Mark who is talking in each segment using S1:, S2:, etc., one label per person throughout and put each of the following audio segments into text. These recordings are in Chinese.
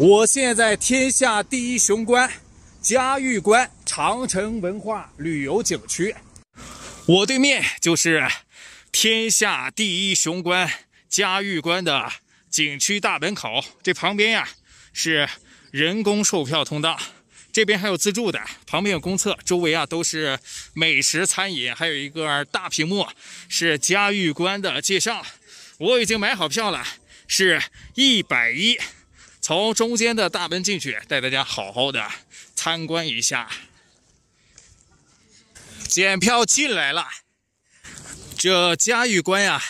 S1: 我现在天下第一雄关，嘉峪关长城文化旅游景区。我对面就是天下第一雄关嘉峪关的景区大门口，这旁边呀是人工售票通道，这边还有自助的，旁边有公厕，周围啊都是美食餐饮，还有一个大屏幕是嘉峪关的介绍。我已经买好票了，是一百一。从中间的大门进去，带大家好好的参观一下。检票进来了，这嘉峪关呀，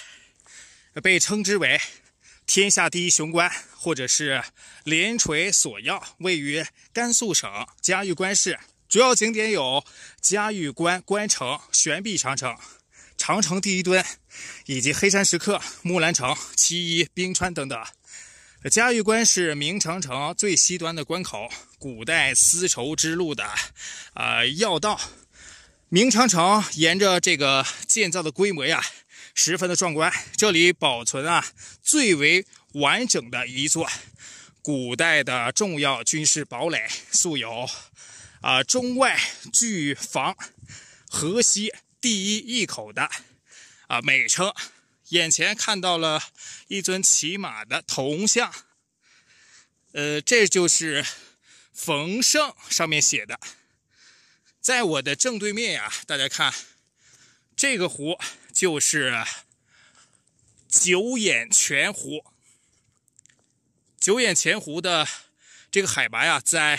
S1: 被称之为“天下第一雄关”或者是“连垂索要，位于甘肃省嘉峪关市。主要景点有嘉峪关关城、悬壁长城、长城第一墩，以及黑山石刻、木兰城、七一冰川等等。嘉峪关是明长城最西端的关口，古代丝绸之路的，呃，要道。明长城沿着这个建造的规模呀，十分的壮观。这里保存啊最为完整的一座古代的重要军事堡垒，素有“啊中外拒防河西第一一口”的啊美称。眼前看到了一尊骑马的铜像，呃，这就是冯胜上面写的。在我的正对面呀，大家看，这个湖就是九眼泉湖。九眼泉湖的这个海拔呀，在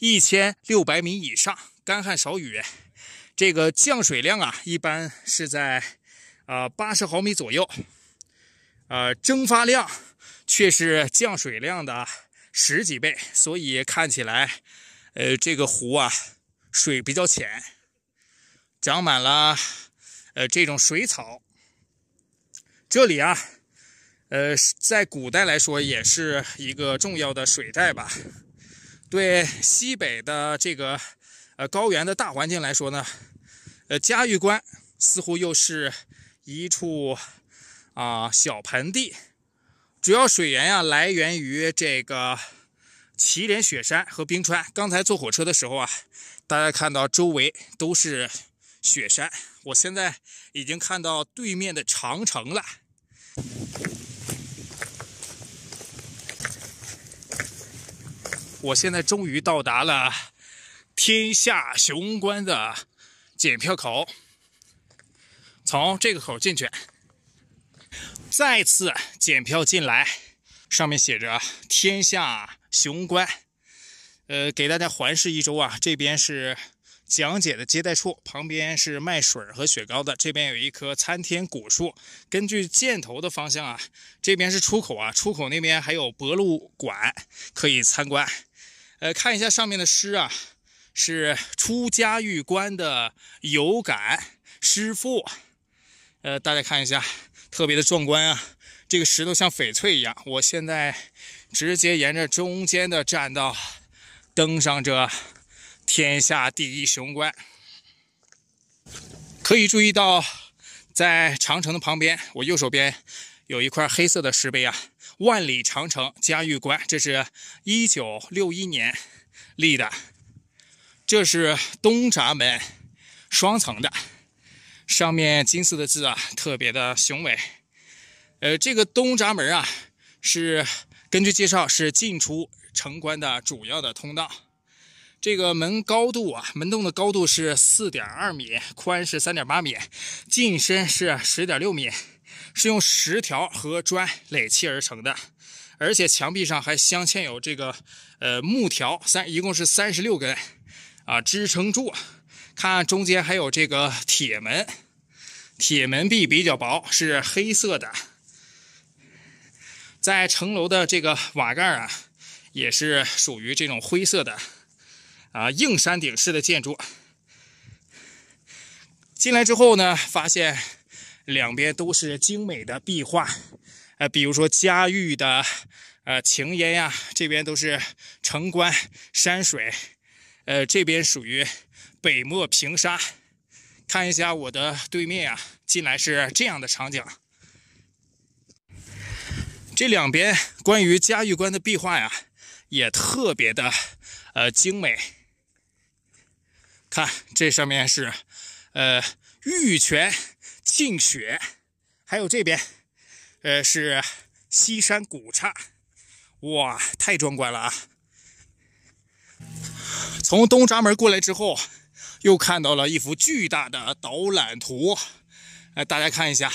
S1: 一千六百米以上，干旱少雨，这个降水量啊，一般是在。啊，八十毫米左右，呃，蒸发量却是降水量的十几倍，所以看起来，呃，这个湖啊，水比较浅，长满了呃这种水草。这里啊，呃，在古代来说也是一个重要的水寨吧？对西北的这个呃高原的大环境来说呢，呃，嘉峪关似乎又是。一处啊小盆地，主要水源呀来源于这个祁连雪山和冰川。刚才坐火车的时候啊，大家看到周围都是雪山。我现在已经看到对面的长城了。我现在终于到达了天下雄关的检票口。从这个口进去，再次检票进来，上面写着“天下雄关”。呃，给大家环视一周啊，这边是讲解的接待处，旁边是卖水和雪糕的。这边有一棵参天古树，根据箭头的方向啊，这边是出口啊。出口那边还有博物馆可以参观。呃，看一下上面的诗啊，是出嘉峪关的有感诗赋。呃，大家看一下，特别的壮观啊！这个石头像翡翠一样。我现在直接沿着中间的栈道登上这天下第一雄关。可以注意到，在长城的旁边，我右手边有一块黑色的石碑啊，“万里长城嘉峪关”，这是一九六一年立的。这是东闸门，双层的。上面金色的字啊，特别的雄伟。呃，这个东闸门啊，是根据介绍是进出城关的主要的通道。这个门高度啊，门洞的高度是四点二米，宽是三点八米，进深是十点六米，是用石条和砖垒砌而成的，而且墙壁上还镶嵌有这个呃木条，三一共是三十六根啊，支撑柱。看中间还有这个铁门，铁门壁比较薄，是黑色的。在城楼的这个瓦盖啊，也是属于这种灰色的，啊，硬山顶式的建筑。进来之后呢，发现两边都是精美的壁画，呃，比如说嘉峪的呃晴烟呀，这边都是城关山水，呃，这边属于。北漠平沙，看一下我的对面啊，进来是这样的场景。这两边关于嘉峪关的壁画呀，也特别的呃精美。看这上面是呃玉泉沁雪，还有这边呃是西山古刹，哇，太壮观了啊！从东闸门过来之后。又看到了一幅巨大的导览图，哎，大家看一下，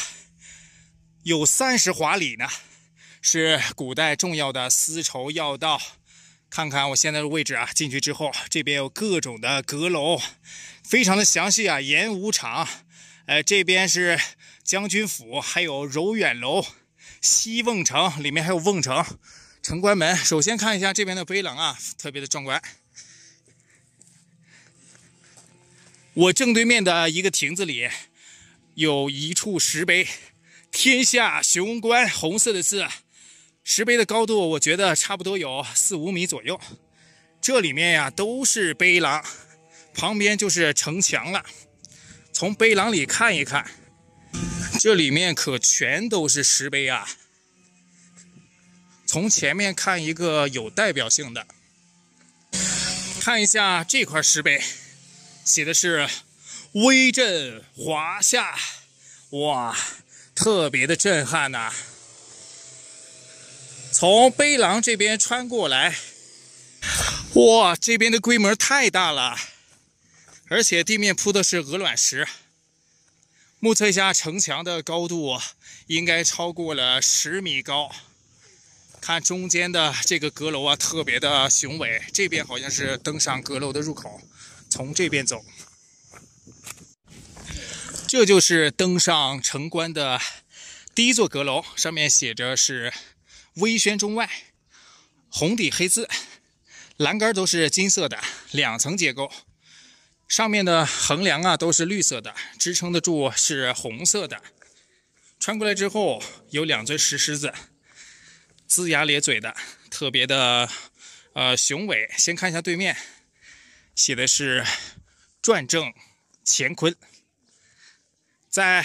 S1: 有三十华里呢，是古代重要的丝绸要道。看看我现在的位置啊，进去之后，这边有各种的阁楼，非常的详细啊。演武场，哎，这边是将军府，还有柔远楼、西瓮城，里面还有瓮城、城关门。首先看一下这边的碑廊啊，特别的壮观。我正对面的一个亭子里，有一处石碑，“天下雄关”红色的字。石碑的高度我觉得差不多有四五米左右。这里面呀都是碑廊，旁边就是城墙了。从碑廊里看一看，这里面可全都是石碑啊。从前面看一个有代表性的，看一下这块石碑。写的是“威震华夏”，哇，特别的震撼呐！从碑廊这边穿过来，哇，这边的规模太大了，而且地面铺的是鹅卵石。目测一下城墙的高度，应该超过了十米高。看中间的这个阁楼啊，特别的雄伟。这边好像是登上阁楼的入口。从这边走，这就是登上城关的第一座阁楼，上面写着是“威宣中外”，红底黑字，栏杆都是金色的，两层结构，上面的横梁啊都是绿色的，支撑得住是红色的。穿过来之后，有两尊石狮子，龇牙咧嘴的，特别的呃雄伟。先看一下对面。写的是“转正乾坤”。在，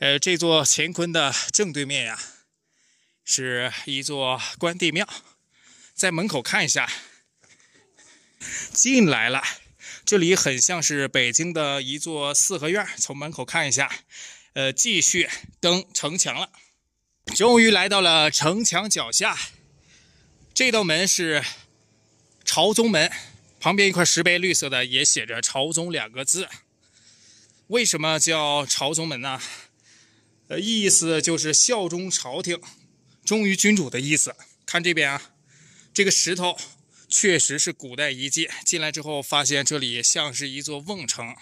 S1: 呃，这座乾坤的正对面呀，是一座关帝庙。在门口看一下，进来了。这里很像是北京的一座四合院。从门口看一下，呃，继续登城墙了。终于来到了城墙脚下，这道门是朝宗门。旁边一块石碑，绿色的，也写着“朝宗”两个字。为什么叫“朝宗门”呢？呃，意思就是效忠朝廷、忠于君主的意思。看这边啊，这个石头确实是古代遗迹。进来之后，发现这里像是一座瓮城。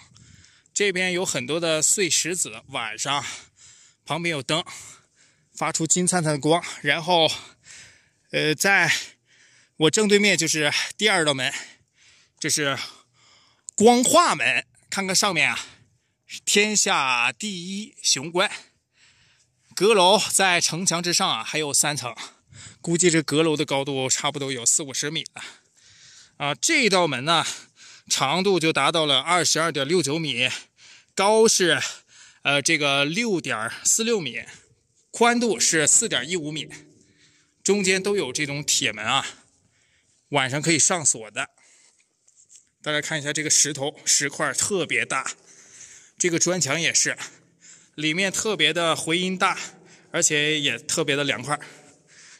S1: 这边有很多的碎石子。晚上，旁边有灯，发出金灿灿的光。然后，呃，在我正对面就是第二道门。这是光化门，看看上面啊，天下第一雄关。阁楼在城墙之上啊，还有三层，估计这阁楼的高度差不多有四五十米了。啊，这道门呢，长度就达到了二十二点六九米，高是呃这个六点四六米，宽度是四点一五米，中间都有这种铁门啊，晚上可以上锁的。大家看一下这个石头石块特别大，这个砖墙也是，里面特别的回音大，而且也特别的凉快。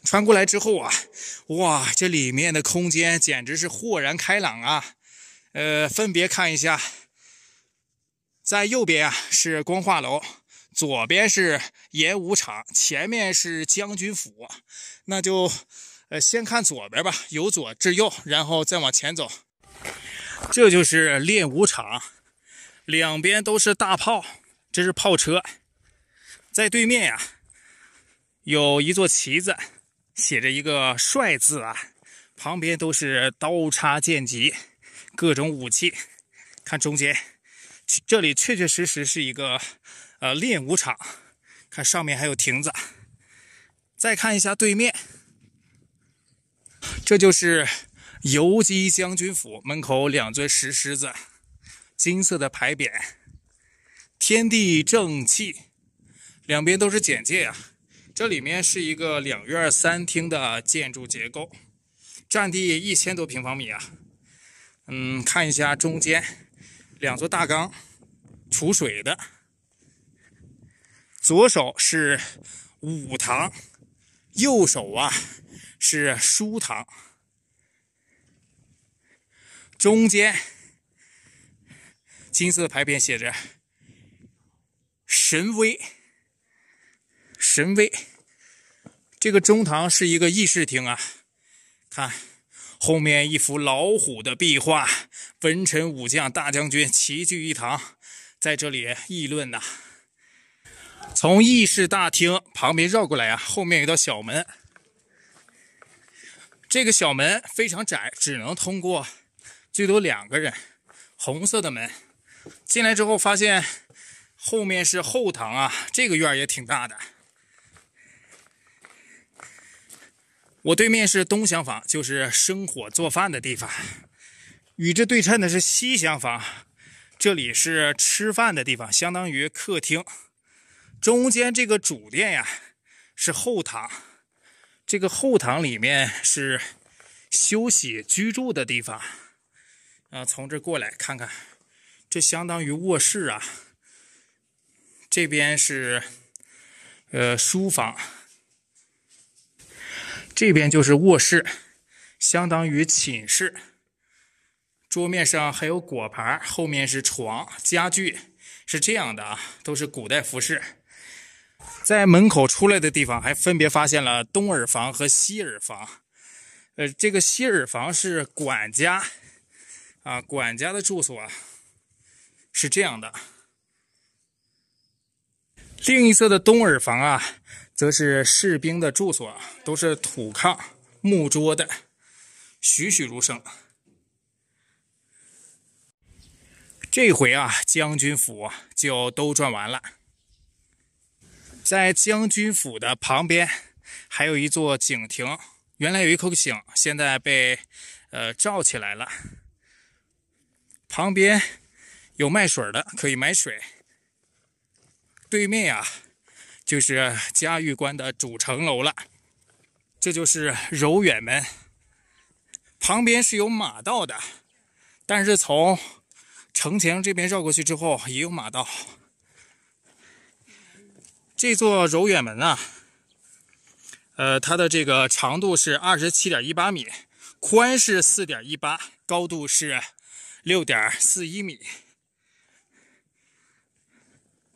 S1: 穿过来之后啊，哇，这里面的空间简直是豁然开朗啊！呃，分别看一下，在右边啊是光化楼，左边是演武场，前面是将军府。那就呃先看左边吧，由左至右，然后再往前走。这就是练武场，两边都是大炮，这是炮车，在对面呀，有一座旗子，写着一个“帅”字啊，旁边都是刀叉剑戟，各种武器。看中间，这里确确实实是一个呃练武场。看上面还有亭子，再看一下对面，这就是。游击将军府门口两尊石狮子，金色的牌匾“天地正气”，两边都是简介啊。这里面是一个两院三厅的建筑结构，占地一千多平方米啊。嗯，看一下中间两座大缸储水的，左手是武堂，右手啊是书堂。中间金色的牌匾写着“神威”，神威。这个中堂是一个议事厅啊，看后面一幅老虎的壁画，文臣武将、大将军齐聚一堂，在这里议论呢。从议事大厅旁边绕过来啊，后面有道小门，这个小门非常窄，只能通过。最多两个人，红色的门进来之后，发现后面是后堂啊。这个院也挺大的。我对面是东厢房，就是生火做饭的地方。与之对称的是西厢房，这里是吃饭的地方，相当于客厅。中间这个主殿呀，是后堂。这个后堂里面是休息居住的地方。啊，从这过来看看，这相当于卧室啊。这边是呃书房，这边就是卧室，相当于寝室。桌面上还有果盘，后面是床，家具是这样的啊，都是古代服饰。在门口出来的地方，还分别发现了东耳房和西耳房。呃，这个西耳房是管家。啊，管家的住所是这样的。另一侧的东耳房啊，则是士兵的住所，都是土炕、木桌的，栩栩如生。这回啊，将军府就都转完了。在将军府的旁边，还有一座井亭，原来有一口井，现在被呃罩起来了。旁边有卖水的，可以买水。对面啊，就是嘉峪关的主城楼了，这就是柔远门。旁边是有马道的，但是从城墙这边绕过去之后也有马道。这座柔远门啊，呃，它的这个长度是二十七点一八米，宽是四点一八，高度是。六点四一米，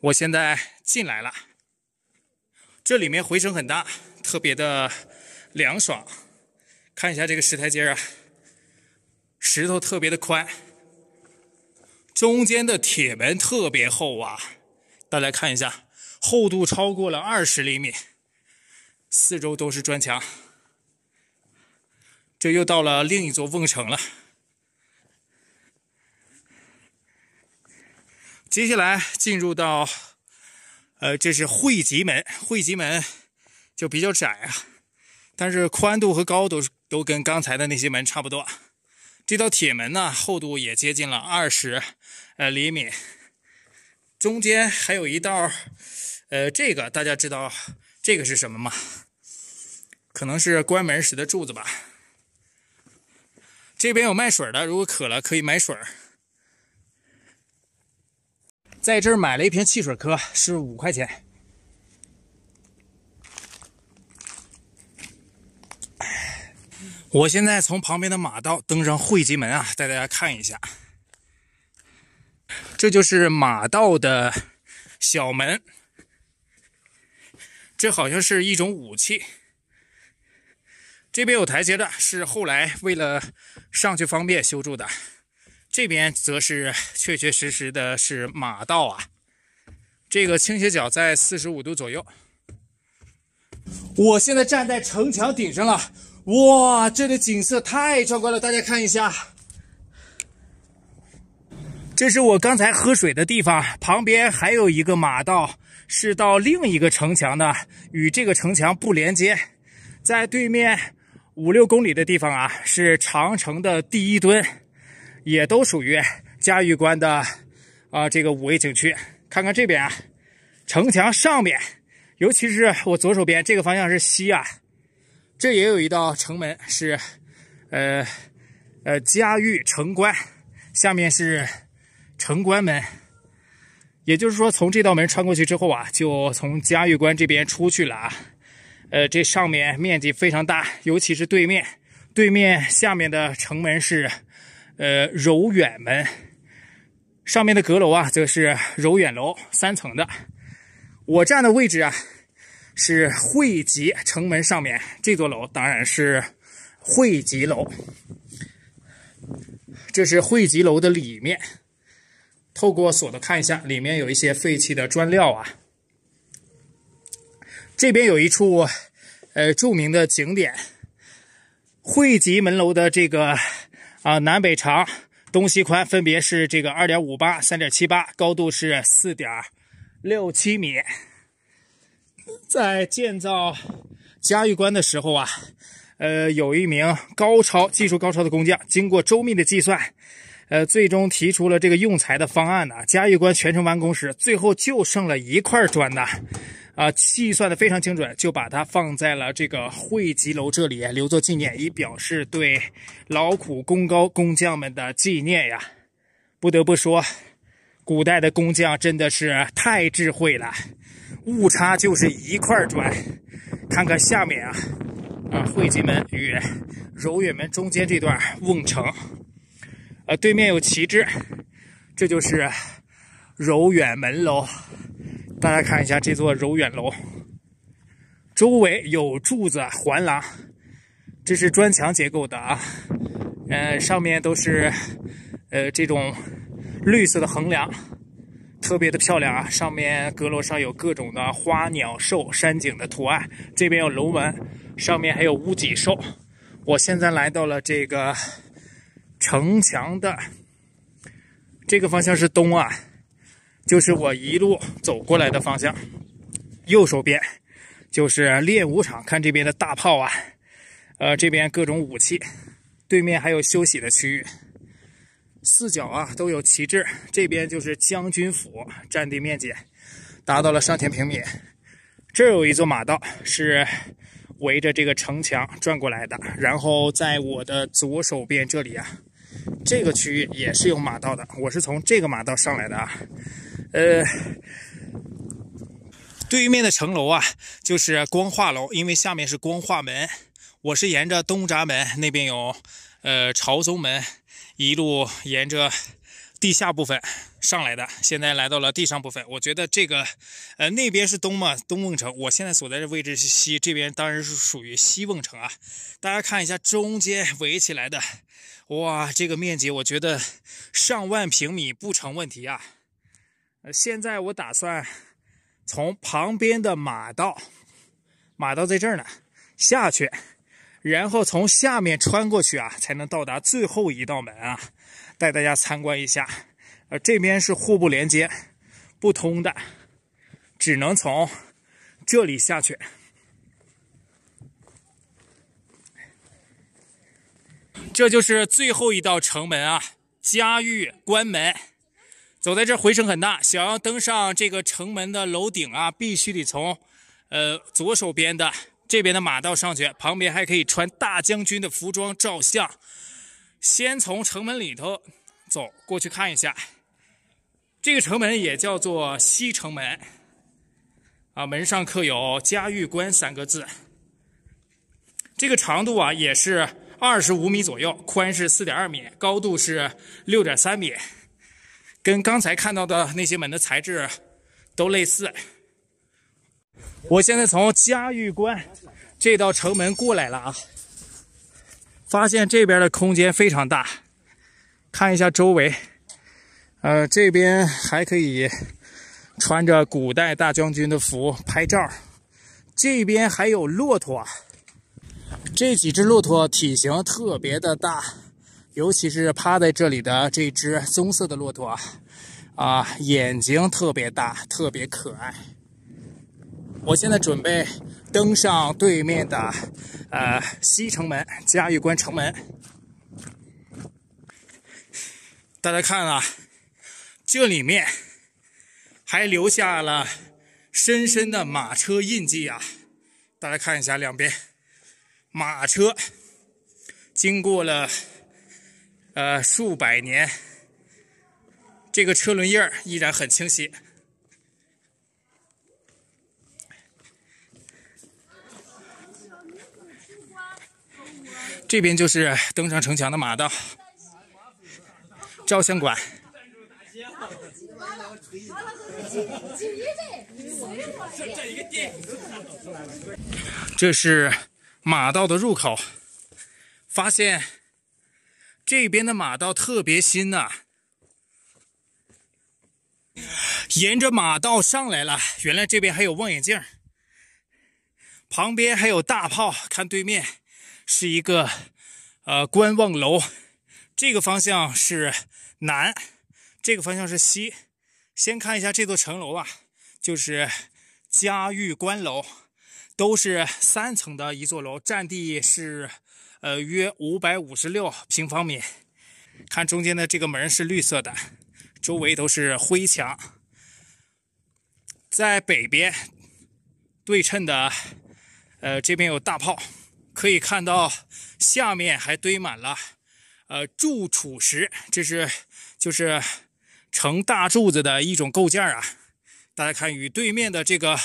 S1: 我现在进来了，这里面回声很大，特别的凉爽。看一下这个石台阶啊，石头特别的宽，中间的铁门特别厚啊，大家看一下，厚度超过了二十厘米，四周都是砖墙，这又到了另一座瓮城了。接下来进入到，呃，这是汇集门，汇集门就比较窄啊，但是宽度和高度都跟刚才的那些门差不多。这道铁门呢，厚度也接近了二十呃厘米，中间还有一道，呃，这个大家知道这个是什么吗？可能是关门时的柱子吧。这边有卖水的，如果渴了可以买水。在这儿买了一瓶汽水喝，是五块钱。我现在从旁边的马道登上汇集门啊，带大家看一下，这就是马道的小门。这好像是一种武器。这边有台阶的是后来为了上去方便修筑的。这边则是确确实实的是马道啊，这个倾斜角在四十五度左右。我现在站在城墙顶上了，哇，这里景色太壮观了！大家看一下，这是我刚才喝水的地方，旁边还有一个马道，是到另一个城墙的，与这个城墙不连接。在对面五六公里的地方啊，是长城的第一墩。也都属于嘉峪关的啊这个五 A 景区。看看这边啊，城墙上面，尤其是我左手边这个方向是西啊，这也有一道城门是，呃呃嘉峪城关，下面是城关门，也就是说从这道门穿过去之后啊，就从嘉峪关这边出去了啊。呃，这上面面积非常大，尤其是对面，对面下面的城门是。呃，柔远门上面的阁楼啊，就是柔远楼，三层的。我站的位置啊，是汇集城门上面这座楼，当然是汇集楼。这是汇集楼的里面，透过锁的看一下，里面有一些废弃的砖料啊。这边有一处呃著名的景点，汇集门楼的这个。啊，南北长、东西宽分别是这个二点五八、三点七八，高度是四点六七米。在建造嘉峪关的时候啊，呃，有一名高超技术高超的工匠，经过周密的计算，呃，最终提出了这个用材的方案呢。嘉峪关全程完工时，最后就剩了一块砖呢。啊，计算的非常精准，就把它放在了这个汇集楼这里，留作纪念，以表示对劳苦功高工匠们的纪念呀。不得不说，古代的工匠真的是太智慧了，误差就是一块砖。看看下面啊，啊，汇集门与柔远门中间这段瓮城，呃，对面有旗帜，这就是柔远门楼。大家看一下这座柔远楼，周围有柱子、环廊，这是砖墙结构的啊，嗯，上面都是呃这种绿色的横梁，特别的漂亮啊。上面阁楼上有各种的花鸟兽、山景的图案，这边有龙纹，上面还有屋脊兽。我现在来到了这个城墙的这个方向是东啊。就是我一路走过来的方向，右手边就是练武场，看这边的大炮啊，呃，这边各种武器，对面还有休息的区域，四角啊都有旗帜，这边就是将军府，占地面积达到了上千平米，这有一座马道是围着这个城墙转过来的，然后在我的左手边这里啊。这个区域也是有马道的，我是从这个马道上来的啊。呃，对面的城楼啊，就是光化楼，因为下面是光化门。我是沿着东闸门那边有，呃，朝宗门一路沿着地下部分上来的，现在来到了地上部分。我觉得这个，呃，那边是东嘛，东瓮城。我现在所在的位置是西，这边当然是属于西瓮城啊。大家看一下，中间围起来的。哇，这个面积我觉得上万平米不成问题啊！现在我打算从旁边的马道，马道在这儿呢，下去，然后从下面穿过去啊，才能到达最后一道门啊，带大家参观一下。呃，这边是互不连接、不通的，只能从这里下去。这就是最后一道城门啊，嘉峪关门。走在这回声很大，想要登上这个城门的楼顶啊，必须得从，呃，左手边的这边的马道上去。旁边还可以穿大将军的服装照相。先从城门里头走过去看一下，这个城门也叫做西城门啊，门上刻有“嘉峪关”三个字。这个长度啊，也是。二十五米左右，宽是四点二米，高度是六点三米，跟刚才看到的那些门的材质都类似。我现在从嘉峪关这道城门过来了啊，发现这边的空间非常大，看一下周围，呃，这边还可以穿着古代大将军的服拍照，这边还有骆驼。这几只骆驼体型特别的大，尤其是趴在这里的这只棕色的骆驼啊，啊，眼睛特别大，特别可爱。我现在准备登上对面的，呃，西城门嘉峪关城门。大家看啊，这里面还留下了深深的马车印记啊，大家看一下两边。马车经过了，呃，数百年，这个车轮印儿依然很清晰。这边就是登上城墙的马道，照相馆，这是。马道的入口，发现这边的马道特别新呐。沿着马道上来了，原来这边还有望远镜，旁边还有大炮。看对面是一个呃观望楼，这个方向是南，这个方向是西。先看一下这座城楼啊，就是嘉峪关楼。都是三层的一座楼，占地是，呃，约五百五十六平方米。看中间的这个门是绿色的，周围都是灰墙。在北边对称的，呃，这边有大炮，可以看到下面还堆满了，呃，柱础石，这是就是成大柱子的一种构件啊。大家看，与对面的这个。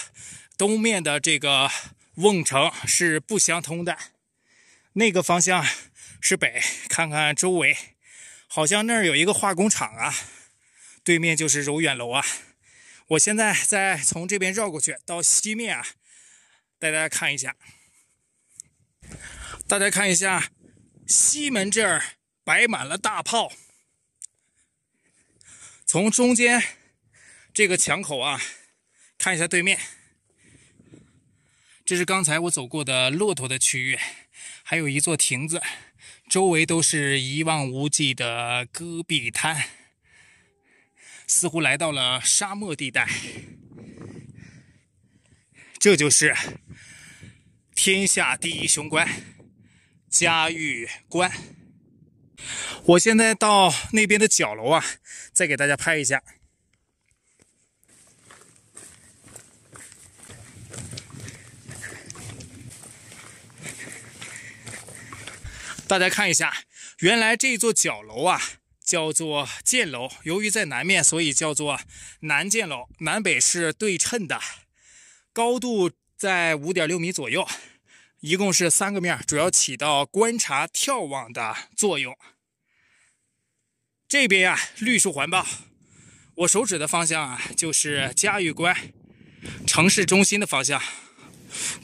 S1: 东面的这个瓮城是不相通的，那个方向是北。看看周围，好像那儿有一个化工厂啊。对面就是柔远楼啊。我现在再从这边绕过去到西面啊，带大家看一下。大家看一下，西门这儿摆满了大炮。从中间这个墙口啊，看一下对面。这是刚才我走过的骆驼的区域，还有一座亭子，周围都是一望无际的戈壁滩，似乎来到了沙漠地带。这就是天下第一雄关嘉峪关。我现在到那边的角楼啊，再给大家拍一下。大家看一下，原来这座角楼啊叫做箭楼，由于在南面，所以叫做南箭楼。南北是对称的，高度在五点六米左右，一共是三个面，主要起到观察眺望的作用。这边呀，绿树环抱，我手指的方向啊，就是嘉峪关城市中心的方向，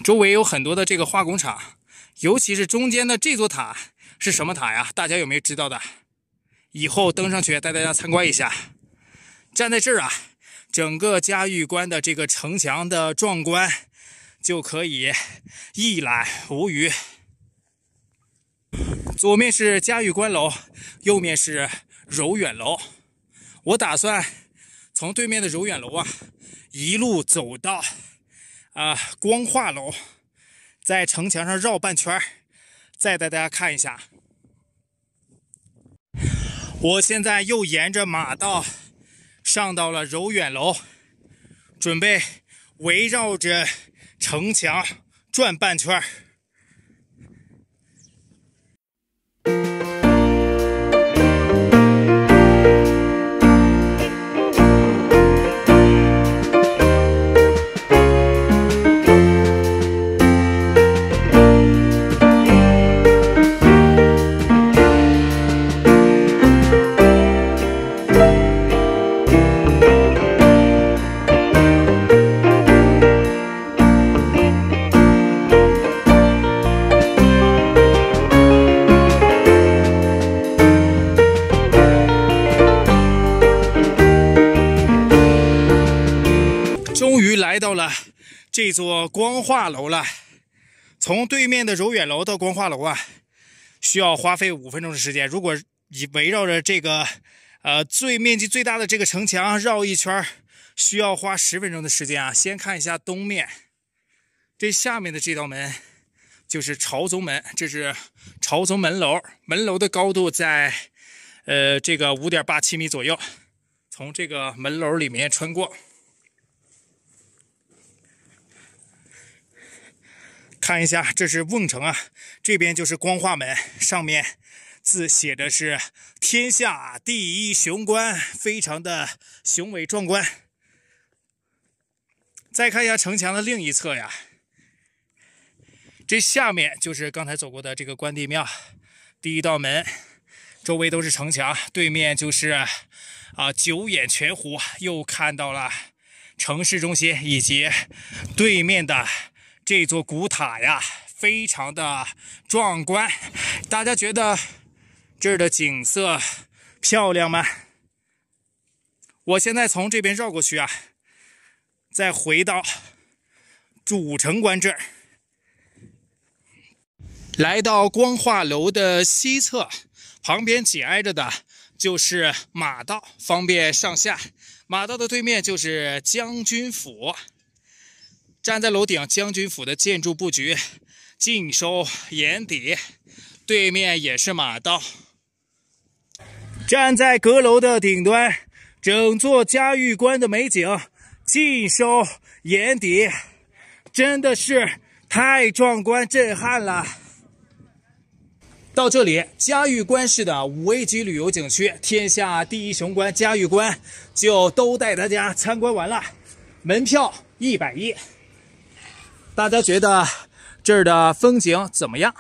S1: 周围有很多的这个化工厂，尤其是中间的这座塔。是什么塔呀？大家有没有知道的？以后登上去带大家参观一下。站在这儿啊，整个嘉峪关的这个城墙的壮观就可以一览无余。左面是嘉峪关楼，右面是柔远楼。我打算从对面的柔远楼啊，一路走到啊光化楼，在城墙上绕半圈再带大家看一下。我现在又沿着马道上到了柔远楼，准备围绕着城墙转半圈儿。做光化楼了，从对面的柔远楼到光化楼啊，需要花费五分钟的时间。如果你围绕着这个，呃，最面积最大的这个城墙绕一圈，需要花十分钟的时间啊。先看一下东面，这下面的这道门就是朝宗门，这是朝宗门楼，门楼的高度在，呃，这个五点八七米左右。从这个门楼里面穿过。看一下，这是瓮城啊，这边就是光化门，上面字写的是“天下第一雄关”，非常的雄伟壮观。再看一下城墙的另一侧呀，这下面就是刚才走过的这个关帝庙第一道门，周围都是城墙，对面就是啊九眼泉湖，又看到了城市中心以及对面的。这座古塔呀，非常的壮观。大家觉得这儿的景色漂亮吗？我现在从这边绕过去啊，再回到主城关这儿。来到光化楼的西侧，旁边紧挨着的就是马道，方便上下。马道的对面就是将军府。站在楼顶，将军府的建筑布局尽收眼底，对面也是马道。站在阁楼的顶端，整座嘉峪关的美景尽收眼底，真的是太壮观震撼了。到这里，嘉峪关市的五 A 级旅游景区“天下第一雄关”嘉峪关就都带大家参观完了，门票一百一。大家觉得这儿的风景怎么样？